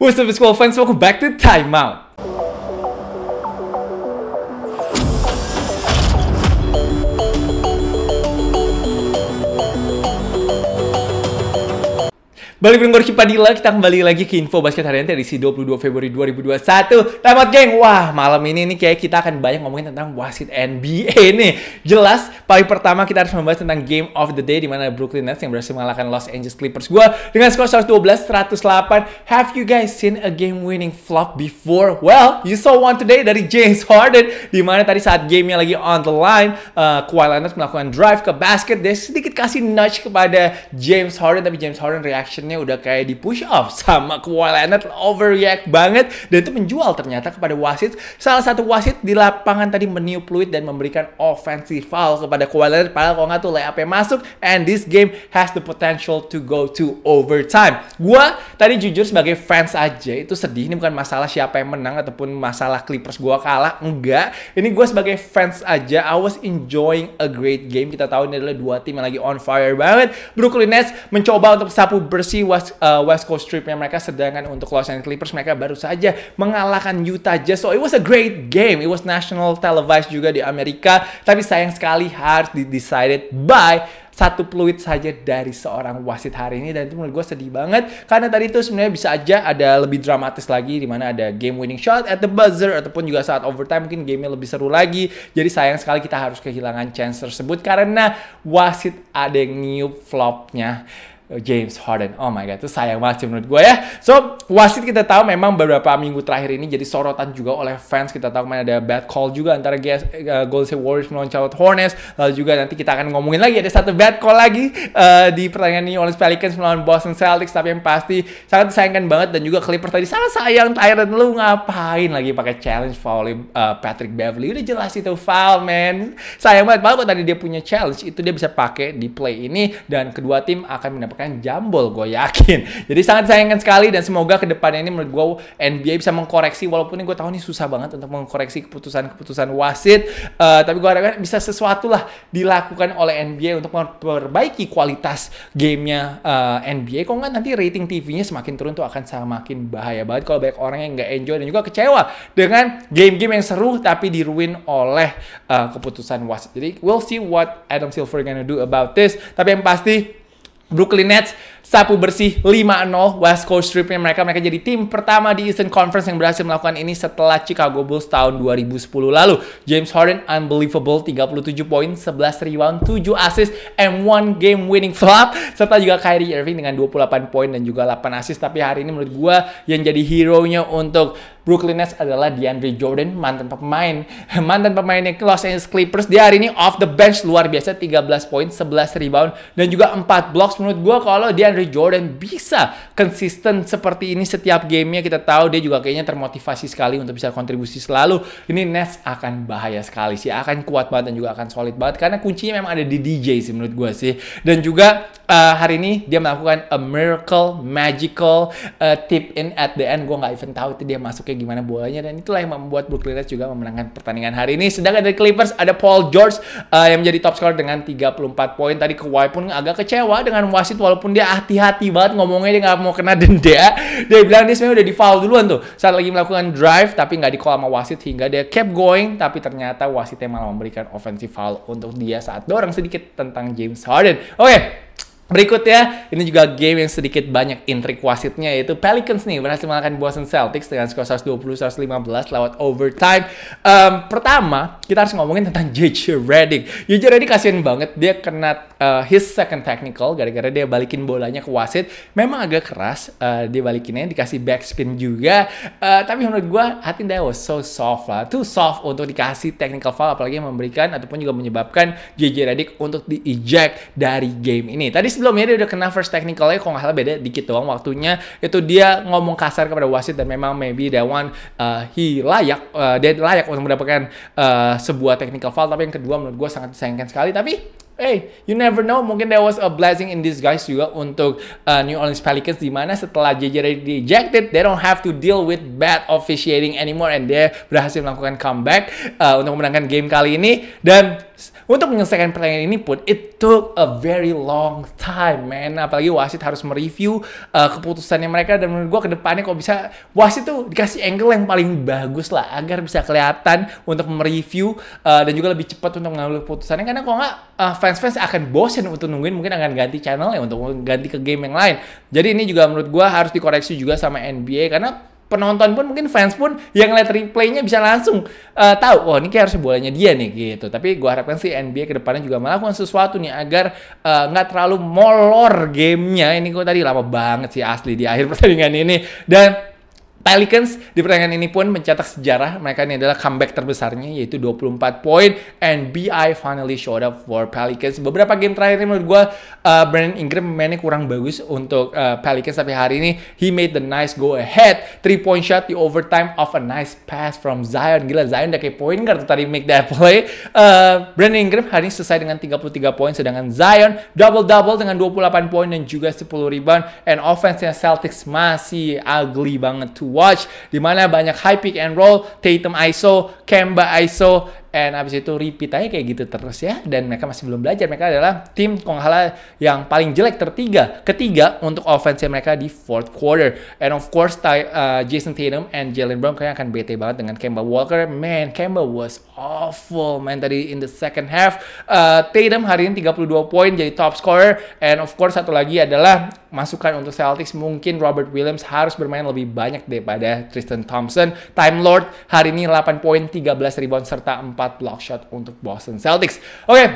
What's up, it's Squall Welcome back to Timeout. Balik Bringgor Padilla, kita kembali lagi ke info basket harian edisi 22 Februari 2021. Tamat geng, wah malam ini nih kayak kita akan banyak ngomongin tentang wasit NBA nih. Jelas, paling pertama kita harus membahas tentang Game of the Day di mana Brooklyn Nets yang berhasil mengalahkan Los Angeles Clippers gue dengan skor 112-108. Have you guys seen a game winning flop before? Well, you saw one today dari James Harden di mana tadi saat gamenya lagi on the line, uh, Kawhi Leonard melakukan drive ke basket, dia sedikit kasih nudge kepada James Harden tapi James Harden reaction maksudnya udah kayak di push off sama Kawhi Leonard overreact banget dan itu menjual ternyata kepada wasit salah satu wasit di lapangan tadi meniup fluid dan memberikan offensive foul kepada Kawhi Leonard padahal kalau nggak tuh layupnya masuk and this game has the potential to go to overtime gua tadi jujur sebagai fans aja itu sedih ini bukan masalah siapa yang menang ataupun masalah Clippers gua kalah enggak ini gua sebagai fans aja I was enjoying a great game kita tahu ini adalah dua tim yang lagi on fire banget Brooklyn Nets mencoba untuk sapu bersih West, uh, West Coast yang mereka sedangkan untuk Los Angeles Clippers mereka baru saja mengalahkan Utah Jazz. So it was a great game. It was national televised juga di Amerika. Tapi sayang sekali harus di decided by satu peluit saja dari seorang wasit hari ini dan itu menurut gue sedih banget karena tadi itu sebenarnya bisa aja ada lebih dramatis lagi di mana ada game winning shot at the buzzer ataupun juga saat overtime mungkin gamenya lebih seru lagi jadi sayang sekali kita harus kehilangan chance tersebut karena wasit ada yang new flopnya Oh, James Harden. Oh my god, itu sayang banget sih menurut gue ya. So, wasit kita tahu memang beberapa minggu terakhir ini jadi sorotan juga oleh fans. Kita tahu kemarin ada bad call juga antara eh, Golden State Warriors melawan Charlotte Hornets. Lalu juga nanti kita akan ngomongin lagi ada satu bad call lagi uh, di pertandingan ini oleh Pelicans melawan Boston Celtics. Tapi yang pasti sangat disayangkan banget dan juga Clippers tadi sangat sayang Tyron lu ngapain lagi pakai challenge foul uh, Patrick Beverly. Udah jelas itu foul, man. Sayang banget banget tadi dia punya challenge itu dia bisa pakai di play ini dan kedua tim akan mendapatkan akan jambol gue yakin. Jadi sangat sayangkan sekali dan semoga kedepannya ini menurut gue NBA bisa mengkoreksi walaupun ini gue tahu ini susah banget untuk mengkoreksi keputusan-keputusan wasit. Uh, tapi gue harapkan bisa sesuatu lah dilakukan oleh NBA untuk memperbaiki kualitas gamenya uh, eh, NBA. Kok nggak nanti rating TV-nya semakin turun tuh akan semakin bahaya banget kalau banyak orang yang nggak enjoy dan juga kecewa dengan game-game yang seru tapi diruin oleh uh, keputusan wasit. Jadi we'll see what Adam Silver gonna do about this. Tapi yang pasti Brooklyn Nets sapu bersih 5-0 West Coast Stripnya mereka. Mereka jadi tim pertama di Eastern Conference yang berhasil melakukan ini setelah Chicago Bulls tahun 2010 lalu. James Harden unbelievable 37 poin, 11 rebound, 7 assist, and one game winning flop. Serta juga Kyrie Irving dengan 28 poin dan juga 8 assist. Tapi hari ini menurut gue yang jadi hero-nya untuk Brooklyn Nets adalah DeAndre Jordan, mantan pemain. Mantan pemain yang Los Angeles Clippers. Dia hari ini off the bench luar biasa 13 poin, 11 rebound, dan juga 4 blocks. Menurut gue kalau DeAndre dari Jordan bisa konsisten seperti ini setiap gamenya kita tahu dia juga kayaknya termotivasi sekali untuk bisa kontribusi selalu ini Nets akan bahaya sekali sih akan kuat banget dan juga akan solid banget karena kuncinya memang ada di DJ sih menurut gue sih dan juga uh, hari ini dia melakukan a miracle magical uh, tip in at the end gue nggak even tahu itu dia masuknya gimana bolanya dan itulah yang membuat Brooklyn Nets juga memenangkan pertandingan hari ini sedangkan dari Clippers ada Paul George uh, yang menjadi top scorer dengan 34 poin tadi Kawhi pun agak kecewa dengan wasit walaupun dia ah hati-hati banget ngomongnya dia nggak mau kena denda. Dia bilang dia sebenarnya udah di foul duluan tuh saat lagi melakukan drive tapi nggak di call sama wasit hingga dia kept going tapi ternyata wasitnya malah memberikan offensive foul untuk dia saat dorong sedikit tentang James Harden. Oke, okay, Berikutnya, ini juga game yang sedikit banyak intrik wasitnya yaitu Pelicans nih berhasil mengalahkan Boston Celtics dengan skor 120-115 lewat overtime. Um, pertama, kita harus ngomongin tentang JJ Redick. JJ Redick kasihan banget, dia kena uh, his second technical gara-gara dia balikin bolanya ke wasit. Memang agak keras, uh, dia balikinnya dikasih backspin juga. Uh, tapi menurut gue, I think that was so soft lah. Too soft untuk dikasih technical foul apalagi yang memberikan ataupun juga menyebabkan JJ Redick untuk di-eject dari game ini. Tadi sebelumnya dia udah kena first technicalnya kalau nggak salah beda dikit doang waktunya itu dia ngomong kasar kepada wasit dan memang maybe that one uh, he layak uh, dia layak untuk mendapatkan uh, sebuah technical foul tapi yang kedua menurut gue sangat disayangkan sekali tapi hey, you never know, mungkin there was a blessing in disguise juga untuk uh, New Orleans Pelicans di mana setelah JJ Redick ejected, they don't have to deal with bad officiating anymore and they berhasil melakukan comeback uh, untuk memenangkan game kali ini dan untuk menyelesaikan pertandingan ini pun, it took a very long time, man. Apalagi wasit harus mereview uh, keputusannya mereka dan menurut gue kedepannya kok bisa wasit tuh dikasih angle yang paling bagus lah agar bisa kelihatan untuk mereview uh, dan juga lebih cepat untuk mengambil keputusannya. Karena kok nggak uh, fans-fans akan bosen untuk nungguin, mungkin akan ganti channel ya untuk ganti ke game yang lain. Jadi ini juga menurut gue harus dikoreksi juga sama NBA karena penonton pun mungkin fans pun yang lihat replaynya bisa langsung uh, tahu oh ini kayak harusnya bolanya dia nih gitu tapi gue harapkan sih NBA kedepannya juga melakukan sesuatu nih agar eh, nggak uh, terlalu molor gamenya ini gue tadi lama banget sih asli di akhir pertandingan ini dan Pelicans di pertandingan ini pun mencetak sejarah. Mereka ini adalah comeback terbesarnya yaitu 24 poin and BI finally showed up for Pelicans. Beberapa game terakhir ini menurut gue uh, Brandon Ingram mainnya kurang bagus untuk uh, Pelicans tapi hari ini he made the nice go ahead 3 point shot di overtime of a nice pass from Zion. Gila Zion udah kayak point guard tadi make that play. Uh, Brandon Ingram hari ini selesai dengan 33 poin sedangkan Zion double double dengan 28 poin dan juga 10 rebound and offense-nya Celtics masih ugly banget tuh watch, di mana banyak high pick and roll, Tatum ISO, Kemba ISO, and abis itu repeat aja kayak gitu terus ya dan mereka masih belum belajar mereka adalah tim konghala yang paling jelek tertiga ketiga untuk offense mereka di fourth quarter and of course uh, Jason Tatum and Jalen Brown kayaknya akan bete banget dengan Kemba Walker man Kemba was awful man tadi in the second half uh, Tatum hari ini 32 poin jadi top scorer and of course satu lagi adalah masukan untuk Celtics mungkin Robert Williams harus bermain lebih banyak daripada Tristan Thompson Time Lord hari ini 8 poin 13 rebound serta 4 4 block shot untuk Boston Celtics. Oke, okay,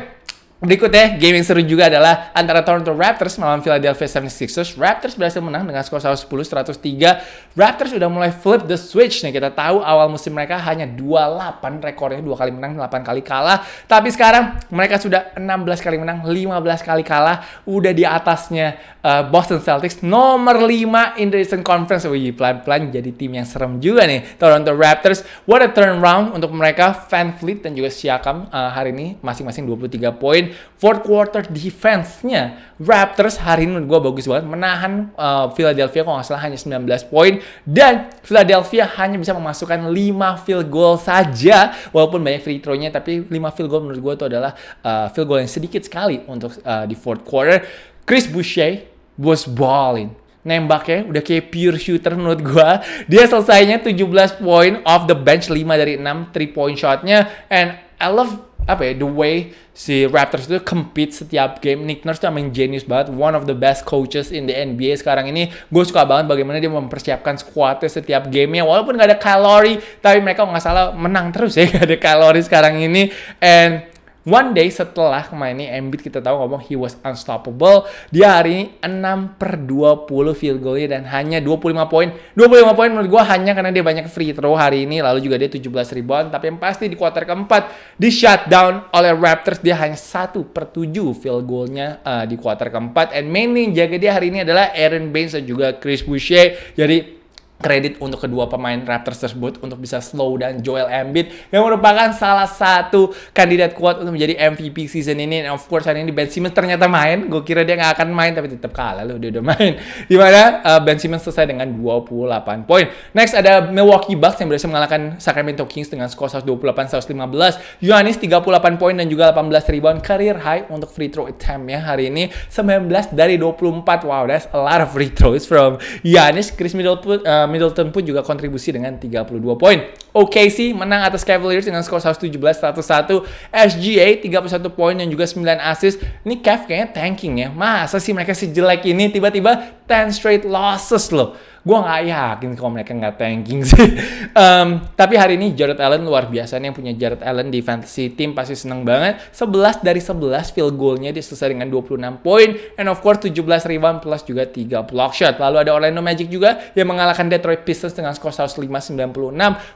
Berikutnya, game yang seru juga adalah antara Toronto Raptors melawan Philadelphia 76ers. Raptors berhasil menang dengan skor 110-103. Raptors sudah mulai flip the switch nih. Kita tahu awal musim mereka hanya 28 rekornya, dua kali menang, 8 kali kalah. Tapi sekarang mereka sudah 16 kali menang, 15 kali kalah. Udah di atasnya uh, Boston Celtics nomor 5 in the Eastern Conference. Wih, pelan-pelan jadi tim yang serem juga nih. Toronto Raptors, what a turnaround untuk mereka. Fan Fleet dan juga Siakam uh, hari ini masing-masing 23 poin fourth quarter defense-nya Raptors hari ini gue bagus banget menahan uh, Philadelphia kalau nggak salah hanya 19 poin dan Philadelphia hanya bisa memasukkan 5 field goal saja walaupun banyak free throw-nya tapi 5 field goal menurut gue itu adalah uh, field goal yang sedikit sekali untuk uh, di fourth quarter Chris Boucher was balling nembaknya udah kayak pure shooter menurut gue. Dia selesainya 17 poin off the bench 5 dari 6 3 point shotnya and I love apa ya the way si Raptors itu compete setiap game Nick Nurse itu emang genius banget one of the best coaches in the NBA sekarang ini gue suka banget bagaimana dia mempersiapkan squadnya setiap gamenya walaupun gak ada kalori tapi mereka nggak salah menang terus ya gak ada kalori sekarang ini and One day setelah kemarin ini Embiid kita tahu ngomong he was unstoppable. Dia hari ini 6 per 20 field goal dan hanya 25 poin. 25 poin menurut gue hanya karena dia banyak free throw hari ini. Lalu juga dia 17 ribuan. Tapi yang pasti di kuarter keempat di shutdown oleh Raptors. Dia hanya 1 per 7 field goalnya uh, di kuarter keempat. And main yang jaga dia hari ini adalah Aaron Baines dan juga Chris Boucher. Jadi kredit untuk kedua pemain Raptors tersebut untuk bisa slow dan Joel Embiid yang merupakan salah satu kandidat kuat untuk menjadi MVP season ini and of course hari ini Ben Simmons ternyata main gue kira dia nggak akan main tapi tetap kalah loh dia udah main dimana uh, eh, Ben Simmons selesai dengan 28 poin next ada Milwaukee Bucks yang berhasil mengalahkan Sacramento Kings dengan skor 128-115 Giannis 38 poin dan juga 18 rebound career high untuk free throw attempt ya hari ini 19 dari 24 wow that's a lot of free throws from Giannis Chris Middleton uh, Middleton pun juga kontribusi dengan 32 poin. Oke sih, menang atas Cavaliers dengan skor 117-101. SGA 31 poin dan juga 9 assist. Ini Cavs kayaknya tanking ya. Masa sih mereka sejelek ini tiba-tiba 10 straight losses loh. Gue gak yakin kalau mereka gak tanking sih. um, tapi hari ini Jared Allen luar biasa nih yang punya Jared Allen di fantasy team pasti seneng banget. 11 dari 11 field goalnya dia selesai dengan 26 poin. And of course 17 rebound plus juga 3 block shot. Lalu ada Orlando Magic juga yang mengalahkan Detroit Pistons dengan skor 105-96.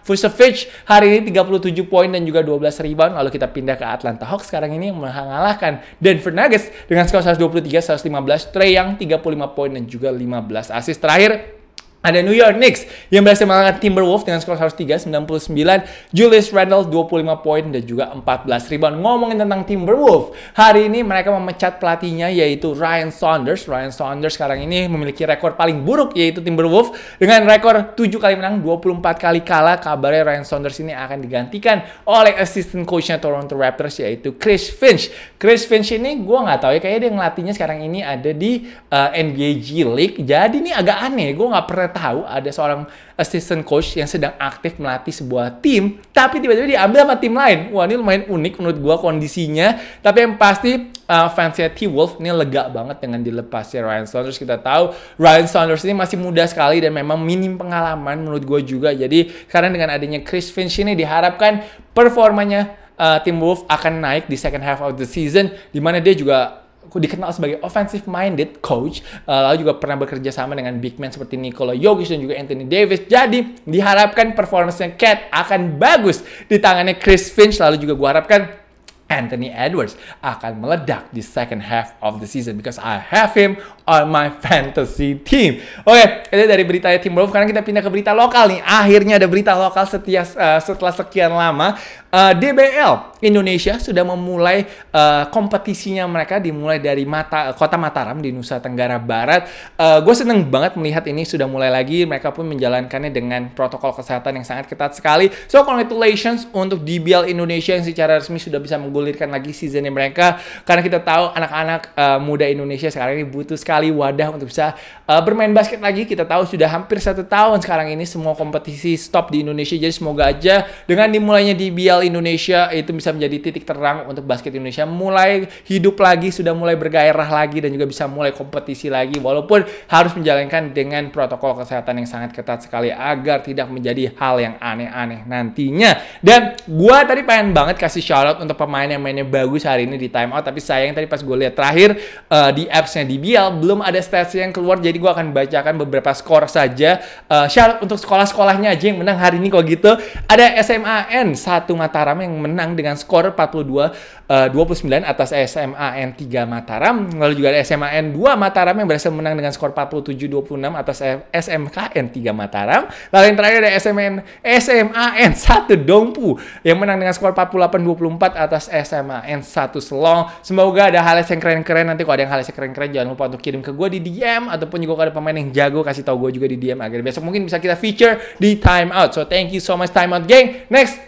Vucevic hari ini 37 poin dan juga 12 rebound. Lalu kita pindah ke Atlanta Hawks sekarang ini yang mengalahkan Denver Nuggets dengan skor 123-115. Trey yang 35 poin dan juga juga 15 assist. Terakhir, ada New York Knicks yang berhasil mengalahkan Timberwolves dengan skor 103 99. Julius Randle 25 poin dan juga 14 rebound. Ngomongin tentang Timberwolves, hari ini mereka memecat pelatihnya yaitu Ryan Saunders. Ryan Saunders sekarang ini memiliki rekor paling buruk yaitu Timberwolves dengan rekor 7 kali menang, 24 kali kalah. Kabarnya Ryan Saunders ini akan digantikan oleh assistant coachnya Toronto Raptors yaitu Chris Finch. Chris Finch ini gue nggak tahu ya kayaknya dia ngelatihnya sekarang ini ada di uh, eh, NBA G League. Jadi ini agak aneh, gue nggak pernah pernah tahu ada seorang assistant coach yang sedang aktif melatih sebuah tim, tapi tiba-tiba diambil sama tim lain. Wah, ini lumayan unik menurut gue kondisinya. Tapi yang pasti uh, fansnya T-Wolf ini lega banget dengan dilepasnya Ryan Saunders. Kita tahu Ryan Saunders ini masih muda sekali dan memang minim pengalaman menurut gue juga. Jadi, karena dengan adanya Chris Finch ini diharapkan performanya uh, tim Wolf akan naik di second half of the season di mana dia juga dikenal sebagai offensive minded coach, uh, lalu juga pernah bekerja sama dengan big man seperti Nikola Jokic dan juga Anthony Davis. Jadi diharapkan performance Cat akan bagus di tangannya Chris Finch, lalu juga gua harapkan Anthony Edwards akan meledak di second half of the season because I have him on my fantasy team. Oke, okay, itu dari berita ya, tim Wolf. Sekarang kita pindah ke berita lokal nih. Akhirnya ada berita lokal setia, uh, setelah sekian lama. Uh, eh, DBL Indonesia sudah memulai uh, kompetisinya mereka dimulai dari Mata, kota Mataram di Nusa Tenggara Barat. Uh, Gue seneng banget melihat ini sudah mulai lagi. Mereka pun menjalankannya dengan protokol kesehatan yang sangat ketat sekali. So congratulations untuk DBL Indonesia yang secara resmi sudah bisa menggulirkan lagi seasonnya mereka. Karena kita tahu anak-anak uh, muda Indonesia sekarang ini butuh sekali sekali wadah untuk bisa uh, bermain basket lagi. Kita tahu sudah hampir satu tahun sekarang ini semua kompetisi stop di Indonesia. Jadi semoga aja dengan dimulainya DBL Indonesia itu bisa menjadi titik terang untuk basket Indonesia mulai hidup lagi, sudah mulai bergairah lagi dan juga bisa mulai kompetisi lagi walaupun harus menjalankan dengan protokol kesehatan yang sangat ketat sekali agar tidak menjadi hal yang aneh-aneh nantinya. Dan gua tadi pengen banget kasih shoutout untuk pemain yang mainnya bagus hari ini di timeout tapi sayang tadi pas gue lihat terakhir uh, di appsnya DBL belum ada stats yang keluar jadi gue akan bacakan beberapa skor saja. Uh, untuk sekolah-sekolahnya aja yang menang hari ini kok gitu. Ada SMAN satu Mataram yang menang dengan skor 42 uh, 29 atas SMAN 3 Mataram. Lalu juga ada SMAN 2 Mataram yang berhasil menang dengan skor 47 26 atas SMKN 3 Mataram. Lalu yang terakhir ada SMN SMAN 1 Dongpu yang menang dengan skor 48 24 atas N 1 Selong. Semoga ada hal yang keren-keren nanti kalau ada yang hal yang keren-keren jangan lupa untuk kirim kirim ke gue di DM ataupun juga ada pemain yang jago kasih tau gue juga di DM agar besok mungkin bisa kita feature di timeout So thank you so much timeout out, geng. Next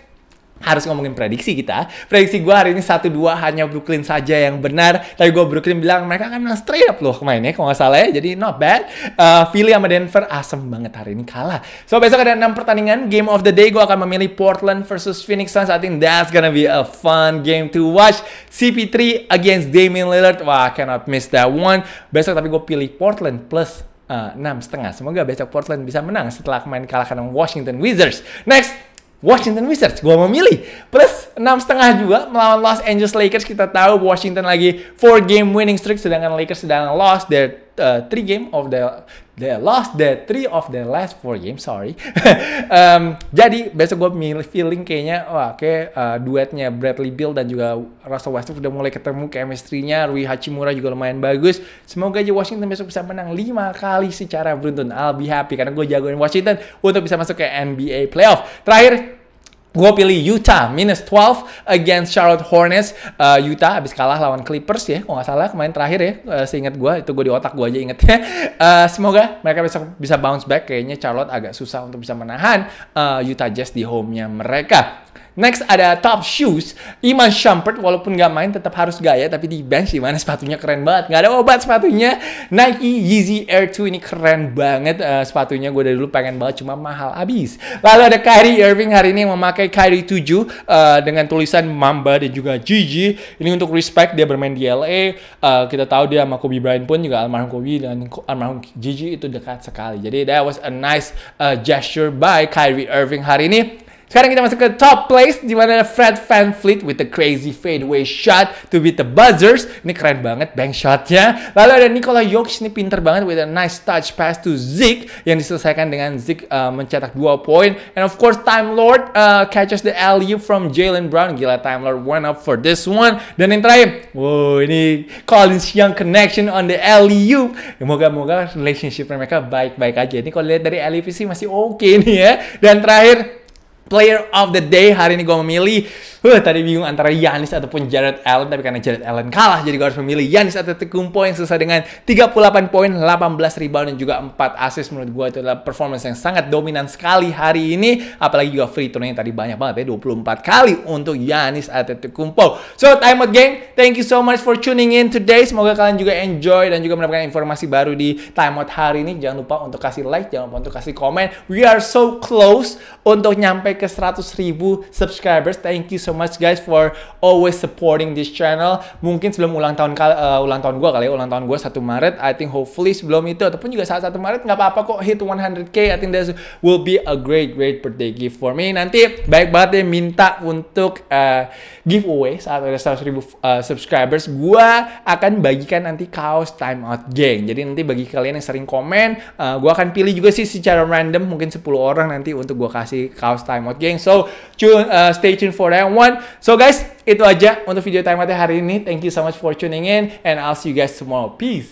harus ngomongin prediksi kita. Prediksi gue hari ini satu dua hanya Brooklyn saja yang benar. Tapi gue Brooklyn bilang mereka akan menang straight up loh kemarin ya. Kalau nggak salah ya. Jadi not bad. Uh, Philly sama Denver asem banget hari ini kalah. So besok ada 6 pertandingan. Game of the day gue akan memilih Portland versus Phoenix Suns. I think that's gonna be a fun game to watch. CP3 against Damian Lillard. Wah, cannot miss that one. Besok tapi gue pilih Portland plus eh, enam uh, setengah. Semoga besok Portland bisa menang setelah kemarin kalahkan Washington Wizards. Next, Washington Wizards. Gua memilih plus enam setengah juga melawan Los Angeles Lakers. Kita tahu Washington lagi four game winning streak, sedangkan Lakers sedang lost their uh, three game of the they lost the three of the last four games sorry um, jadi besok gue milih feeling kayaknya wah kayak uh, duetnya Bradley Beal dan juga Russell Westbrook udah mulai ketemu chemistry-nya Rui Hachimura juga lumayan bagus semoga aja Washington besok bisa menang lima kali secara beruntun I'll be happy karena gue jagoin Washington untuk bisa masuk ke NBA playoff terakhir Gue pilih Utah minus 12 against Charlotte Hornets. Uh, Utah abis kalah lawan Clippers ya, kalau nggak salah kemarin terakhir ya, uh, seingat gue itu gue di otak gue aja ingetnya. Uh, semoga mereka besok bisa bounce back. Kayaknya Charlotte agak susah untuk bisa menahan uh, Utah Jazz di home-nya mereka. Next ada Top Shoes. Iman Shumpert walaupun nggak main tetap harus gaya tapi di bench mana sepatunya keren banget. Nggak ada obat sepatunya. Nike Yeezy Air 2 ini keren banget uh, sepatunya. Gue dari dulu pengen banget cuma mahal abis. Lalu ada Kyrie Irving hari ini yang memakai Kyrie 7 uh, eh, dengan tulisan Mamba dan juga Gigi. Ini untuk respect dia bermain di LA. Uh, eh, kita tahu dia sama Kobe Bryant pun juga almarhum Kobe dan almarhum Gigi itu dekat sekali. Jadi that was a nice uh, gesture by Kyrie Irving hari ini sekarang kita masuk ke top place di mana Fred Van Fleet with the crazy fadeaway shot to beat the buzzers. Ini keren banget bank shotnya. Lalu ada Nikola Jokic ini pinter banget with a nice touch pass to Zeke yang diselesaikan dengan Zeke uh, mencetak 2 poin. And of course Time Lord uh, catches the alley from Jalen Brown. Gila Time Lord went up for this one. Dan yang terakhir, wow ini Collins Young connection on the alley semoga Moga-moga relationship mereka baik-baik aja. Ini kalau lihat dari alley sih masih oke okay nih ya. Dan terakhir Player of the Day hari ini gue memilih Huh, tadi bingung antara Yanis ataupun Jared Allen, tapi karena Jared Allen kalah, jadi gue harus memilih Yanis Antetokounmpo yang selesai dengan 38 poin, 18 rebound, dan juga 4 assist. Menurut gue itu adalah performance yang sangat dominan sekali hari ini, apalagi juga free throw tadi banyak banget ya, 24 kali untuk Yanis Antetokounmpo. So, time out gang, thank you so much for tuning in today. Semoga kalian juga enjoy dan juga mendapatkan informasi baru di time out hari ini. Jangan lupa untuk kasih like, jangan lupa untuk kasih komen. We are so close untuk nyampe ke 100 ribu subscribers. Thank you so much guys for always supporting this channel. Mungkin sebelum ulang tahun uh, ulang tahun gue kali ya, ulang tahun gue 1 Maret. I think hopefully sebelum itu ataupun juga saat 1 Maret nggak apa-apa kok hit 100k. I think that will be a great great birthday gift for me. Nanti baik banget ya minta untuk uh, giveaway saat ada 100 ribu uh, subscribers. Gue akan bagikan nanti kaos time out geng. Jadi nanti bagi kalian yang sering komen, uh, gue akan pilih juga sih secara random mungkin 10 orang nanti untuk gue kasih kaos time out timeout geng. So tune, uh, stay tuned for that one. So guys, itu aja untuk video timeoutnya hari ini. Thank you so much for tuning in and I'll see you guys tomorrow. Peace.